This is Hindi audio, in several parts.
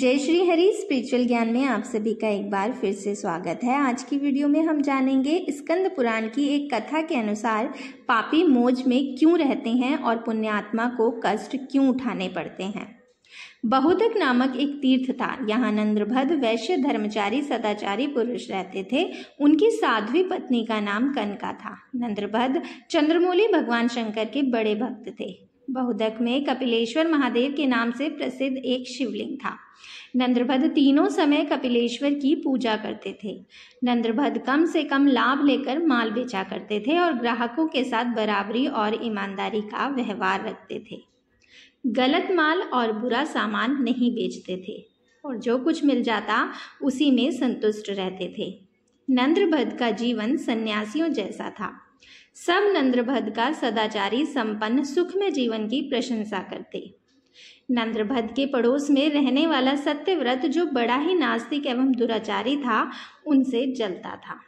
जय श्री हरि स्पिरिचुअल ज्ञान में आप सभी का एक बार फिर से स्वागत है आज की वीडियो में हम जानेंगे स्कंद पुराण की एक कथा के अनुसार पापी मोज में क्यों रहते हैं और पुण्यात्मा को कष्ट क्यों उठाने पड़ते हैं बहुधक नामक एक तीर्थ था यहाँ नंद्रभद वैश्य धर्मचारी सदाचारी पुरुष रहते थे उनकी साध्वी पत्नी का नाम कनका था नंद्रभद चंद्रमूली भगवान शंकर के बड़े भक्त थे बहुधक में कपिलेश्वर महादेव के नाम से प्रसिद्ध एक शिवलिंग था नंद्रभद तीनों समय कपिलेश्वर की पूजा करते थे नंद्रभद कम से कम लाभ लेकर माल बेचा करते थे और ग्राहकों के साथ बराबरी और ईमानदारी का व्यवहार रखते थे गलत माल और बुरा सामान नहीं बेचते थे और जो कुछ मिल जाता उसी में संतुष्ट रहते थे नंद्रभद का जीवन सन्यासियों जैसा था सब नंद्रभद का सदाचारी संपन्न सुखमय जीवन की प्रशंसा करते नंद्रभद के पड़ोस में रहने वाला सत्यव्रत जो बड़ा ही नास्तिक एवं दुराचारी था उनसे जलता था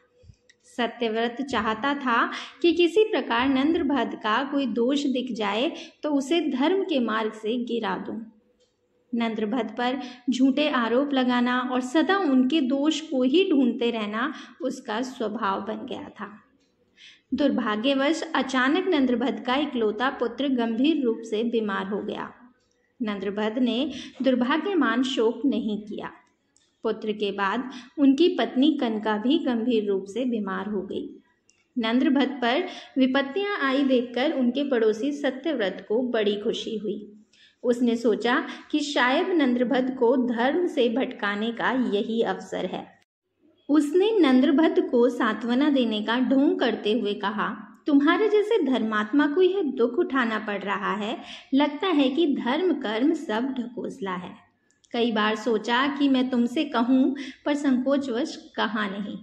सत्यव्रत चाहता था कि किसी प्रकार नंद्रभद का कोई दोष दिख जाए तो उसे धर्म के मार्ग से गिरा दूं। नंद्रभद पर झूठे आरोप लगाना और सदा उनके दोष को ही ढूंढते रहना उसका स्वभाव बन गया था दुर्भाग्यवश अचानक नंद्रभद का इकलौता पुत्र गंभीर रूप से बीमार हो गया नंद्रभद ने दुर्भाग्यमान शोक नहीं किया पुत्र के बाद उनकी पत्नी कनका भी गंभीर रूप से बीमार हो गई नंद्रभद पर विपत्तियां आई देखकर उनके पड़ोसी सत्यव्रत को बड़ी खुशी हुई उसने सोचा कि शायद नंद्रभद को धर्म से भटकाने का यही अवसर है उसने नंद्रभद को सांत्वना देने का ढोंग करते हुए कहा तुम्हारे जैसे धर्मात्मा को यह दुख उठाना पड़ रहा है लगता है कि धर्म कर्म सब ढकोसला है कई बार सोचा कि मैं तुमसे कहूँ पर संकोचवश कहा नहीं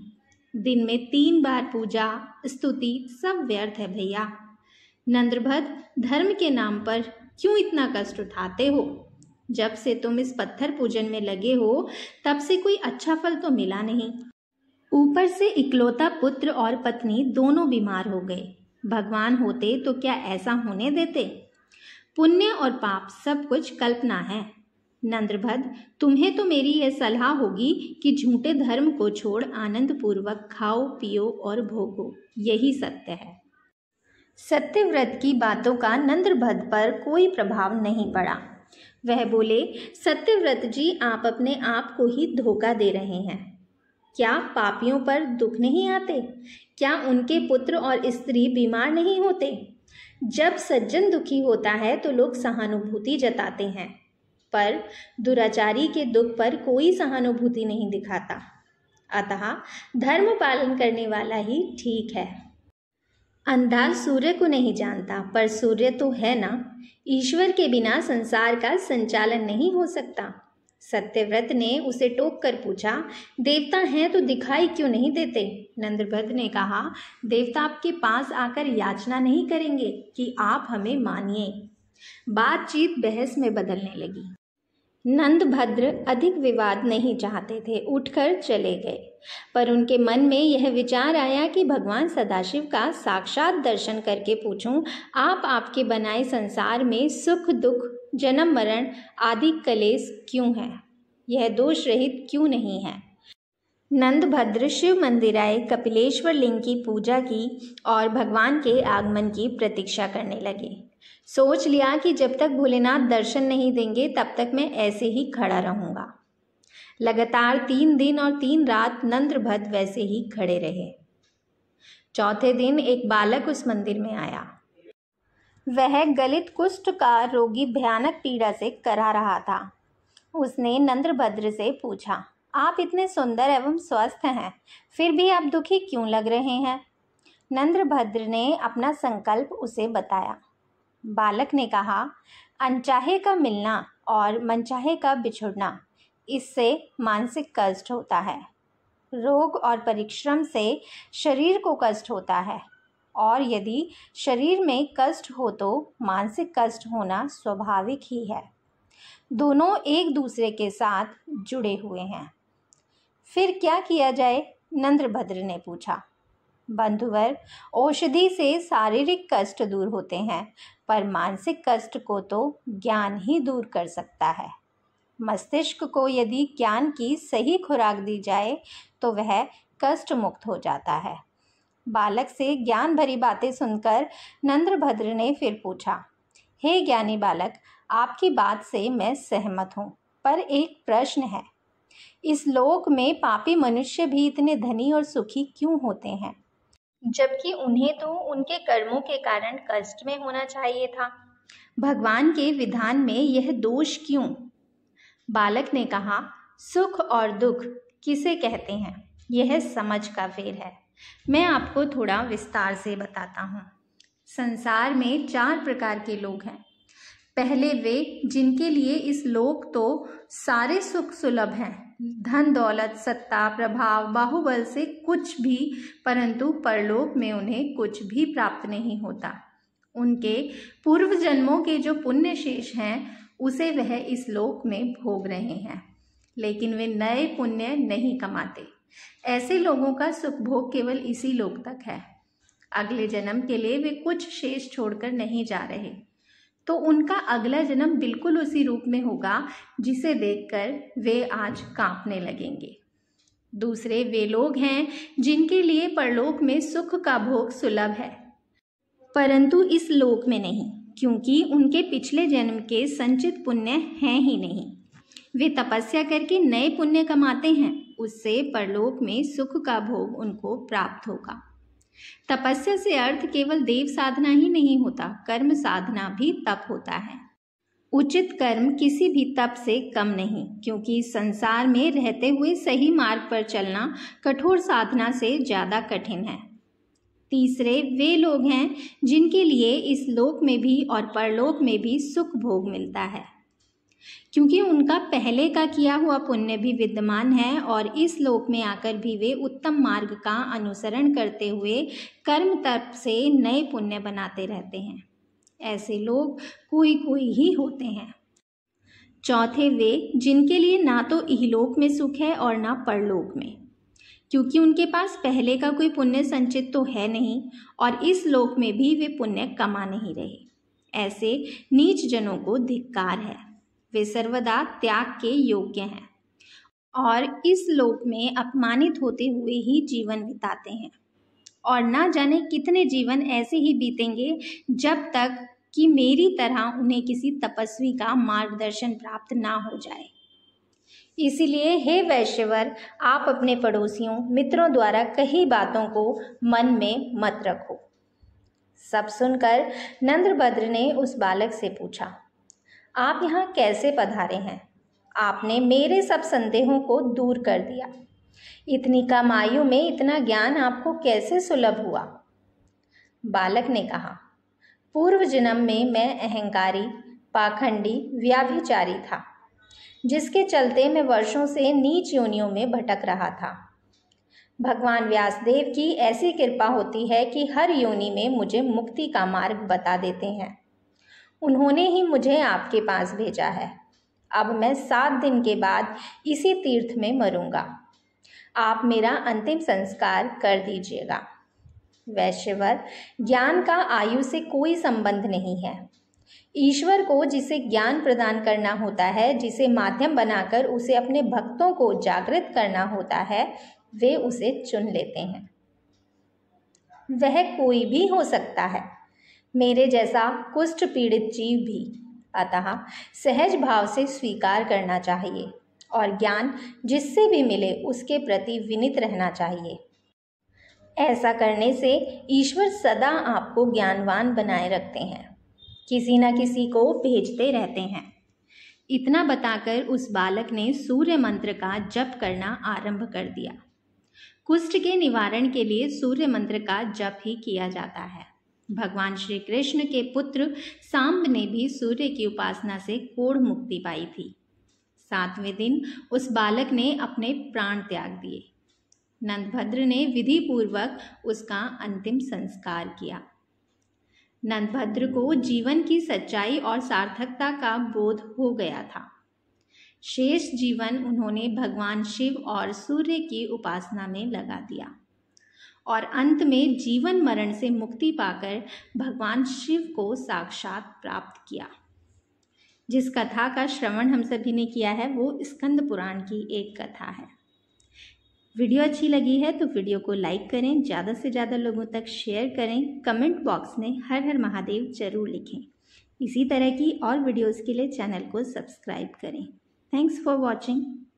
दिन में तीन बार पूजा स्तुति सब व्यर्थ है भैया नंद्रभद धर्म के नाम पर क्यों इतना कष्ट उठाते हो जब से तुम इस पत्थर पूजन में लगे हो तब से कोई अच्छा फल तो मिला नहीं ऊपर से इकलौता पुत्र और पत्नी दोनों बीमार हो गए भगवान होते तो क्या ऐसा होने देते पुण्य और पाप सब कुछ कल्पना है नंद्रभद तुम्हें तो मेरी यह सलाह होगी कि झूठे धर्म को छोड़ आनंद पूर्वक खाओ पियो और भोगो यही सत्य है सत्यव्रत की बातों का नंद्रभद पर कोई प्रभाव नहीं पड़ा वह बोले सत्यव्रत जी आप अपने आप को ही धोखा दे रहे हैं क्या पापियों पर दुख नहीं आते क्या उनके पुत्र और स्त्री बीमार नहीं होते जब सज्जन दुखी होता है तो लोग सहानुभूति जताते हैं पर दुराचारी के दुख पर कोई सहानुभूति नहीं दिखाता अतः धर्म पालन करने वाला ही ठीक है अंधा सूर्य को नहीं जानता पर सूर्य तो है ना ईश्वर के बिना संसार का संचालन नहीं हो सकता सत्यव्रत ने उसे टोक कर पूछा देवता हैं तो दिखाई क्यों नहीं देते नंद्रभद ने कहा देवता आपके पास आकर याचना नहीं करेंगे कि आप हमें मानिए बातचीत बहस में बदलने लगी नंदभद्र अधिक विवाद नहीं चाहते थे उठकर चले गए पर उनके मन में यह विचार आया कि भगवान सदाशिव का साक्षात दर्शन करके पूछूं आप आपके बनाए संसार में सुख दुख जन्म मरण आदि कलेस क्यों हैं यह दोष रहित क्यों नहीं है नंदभद्र शिव मंदिराए कपिलेश्वर लिंग की पूजा की और भगवान के आगमन की प्रतीक्षा करने लगे सोच लिया कि जब तक भोलेनाथ दर्शन नहीं देंगे तब तक मैं ऐसे ही खड़ा रहूँगा लगातार तीन दिन और तीन रात नंद्रभद्र वैसे ही खड़े रहे चौथे दिन एक बालक उस मंदिर में आया वह गलित कुष्ठ का रोगी भयानक पीड़ा से करा रहा था उसने नंद्रभद्र से पूछा आप इतने सुंदर एवं स्वस्थ हैं फिर भी आप दुखी क्यों लग रहे हैं नंद्रभद्र ने अपना संकल्प उसे बताया बालक ने कहा अनचाहे का मिलना और मनचाहे का बिछुड़ना इससे मानसिक कष्ट होता है रोग और परिश्रम से शरीर को कष्ट होता है और यदि शरीर में कष्ट हो तो मानसिक कष्ट होना स्वाभाविक ही है दोनों एक दूसरे के साथ जुड़े हुए हैं फिर क्या किया जाए नंद्रभद्र ने पूछा बंधुवर औषधि से शारीरिक कष्ट दूर होते हैं पर मानसिक कष्ट को तो ज्ञान ही दूर कर सकता है मस्तिष्क को यदि ज्ञान की सही खुराक दी जाए तो वह कष्ट मुक्त हो जाता है बालक से ज्ञान भरी बातें सुनकर नंद्रभद्र ने फिर पूछा हे hey, ज्ञानी बालक आपकी बात से मैं सहमत हूँ पर एक प्रश्न है इस लोक में पापी मनुष्य भी इतने धनी और सुखी क्यों होते हैं जबकि उन्हें तो उनके कर्मों के कारण कष्ट में होना चाहिए था भगवान के विधान में यह दोष क्यों बालक ने कहा सुख और दुख किसे कहते हैं यह समझ का फेर है मैं आपको थोड़ा विस्तार से बताता हूँ संसार में चार प्रकार के लोग हैं पहले वे जिनके लिए इस लोक तो सारे सुख सुलभ हैं धन दौलत सत्ता प्रभाव बाहुबल से कुछ भी परंतु परलोक में उन्हें कुछ भी प्राप्त नहीं होता उनके पूर्व जन्मों के जो पुण्य शेष हैं उसे वह इस लोक में भोग रहे हैं लेकिन वे नए पुण्य नहीं कमाते ऐसे लोगों का सुख भोग केवल इसी लोक तक है अगले जन्म के लिए वे कुछ शेष छोड़कर नहीं जा रहे तो उनका अगला जन्म बिल्कुल उसी रूप में होगा जिसे देखकर वे आज कांपने लगेंगे दूसरे वे लोग हैं जिनके लिए परलोक में सुख का भोग सुलभ है परंतु इस लोक में नहीं क्योंकि उनके पिछले जन्म के संचित पुण्य हैं ही नहीं वे तपस्या करके नए पुण्य कमाते हैं उससे परलोक में सुख का भोग उनको प्राप्त होगा तपस्या से अर्थ केवल देव साधना ही नहीं होता कर्म साधना भी तप होता है उचित कर्म किसी भी तप से कम नहीं क्योंकि संसार में रहते हुए सही मार्ग पर चलना कठोर साधना से ज़्यादा कठिन है तीसरे वे लोग हैं जिनके लिए इस लोक में भी और परलोक में भी सुख भोग मिलता है क्योंकि उनका पहले का किया हुआ पुण्य भी विद्यमान है और इस लोक में आकर भी वे उत्तम मार्ग का अनुसरण करते हुए कर्म तप से नए पुण्य बनाते रहते हैं ऐसे लोग कोई कोई ही होते हैं चौथे वे जिनके लिए ना तो इहलोक में सुख है और ना परलोक में क्योंकि उनके पास पहले का कोई पुण्य संचित तो है नहीं और इस लोक में भी वे पुण्य कमा नहीं रहे ऐसे नीच जनों को धिक्कार है वे सर्वदा त्याग के योग्य हैं और इस लोक में अपमानित होते हुए ही जीवन बिताते हैं और ना जाने कितने जीवन ऐसे ही बीतेंगे जब तक कि मेरी तरह उन्हें किसी तपस्वी का मार्गदर्शन प्राप्त ना हो जाए इसीलिए हे वैश्यवर आप अपने पड़ोसियों मित्रों द्वारा कही बातों को मन में मत रखो सब सुनकर नंद्रभद्र ने उस बालक से पूछा आप यहाँ कैसे पधारे हैं आपने मेरे सब संदेहों को दूर कर दिया इतनी कम आयु में इतना ज्ञान आपको कैसे सुलभ हुआ बालक ने कहा पूर्व जन्म में मैं अहंकारी पाखंडी व्याभिचारी था जिसके चलते मैं वर्षों से नीच योनियों में भटक रहा था भगवान व्यासदेव की ऐसी कृपा होती है कि हर योनि में मुझे मुक्ति का मार्ग बता देते हैं उन्होंने ही मुझे आपके पास भेजा है अब मैं सात दिन के बाद इसी तीर्थ में मरूंगा आप मेरा अंतिम संस्कार कर दीजिएगा वैश्यवर ज्ञान का आयु से कोई संबंध नहीं है ईश्वर को जिसे ज्ञान प्रदान करना होता है जिसे माध्यम बनाकर उसे अपने भक्तों को जागृत करना होता है वे उसे चुन लेते हैं वह कोई भी हो सकता है मेरे जैसा कुष्ठ पीड़ित जीव भी अतः सहज भाव से स्वीकार करना चाहिए और ज्ञान जिससे भी मिले उसके प्रति विनित रहना चाहिए ऐसा करने से ईश्वर सदा आपको ज्ञानवान बनाए रखते हैं किसी न किसी को भेजते रहते हैं इतना बताकर उस बालक ने सूर्य मंत्र का जप करना आरंभ कर दिया कुष्ठ के निवारण के लिए सूर्य मंत्र का जप ही किया जाता है भगवान श्री कृष्ण के पुत्र सांब ने भी सूर्य की उपासना से कोढ़ मुक्ति पाई थी सातवें दिन उस बालक ने अपने प्राण त्याग दिए नंदभद्र ने विधि पूर्वक उसका अंतिम संस्कार किया नंदभद्र को जीवन की सच्चाई और सार्थकता का बोध हो गया था शेष जीवन उन्होंने भगवान शिव और सूर्य की उपासना में लगा दिया और अंत में जीवन मरण से मुक्ति पाकर भगवान शिव को साक्षात प्राप्त किया जिस कथा का श्रवण हम सभी ने किया है वो स्कंद पुराण की एक कथा है वीडियो अच्छी लगी है तो वीडियो को लाइक करें ज़्यादा से ज़्यादा लोगों तक शेयर करें कमेंट बॉक्स में हर हर महादेव जरूर लिखें इसी तरह की और वीडियोस के लिए चैनल को सब्सक्राइब करें थैंक्स फॉर वॉचिंग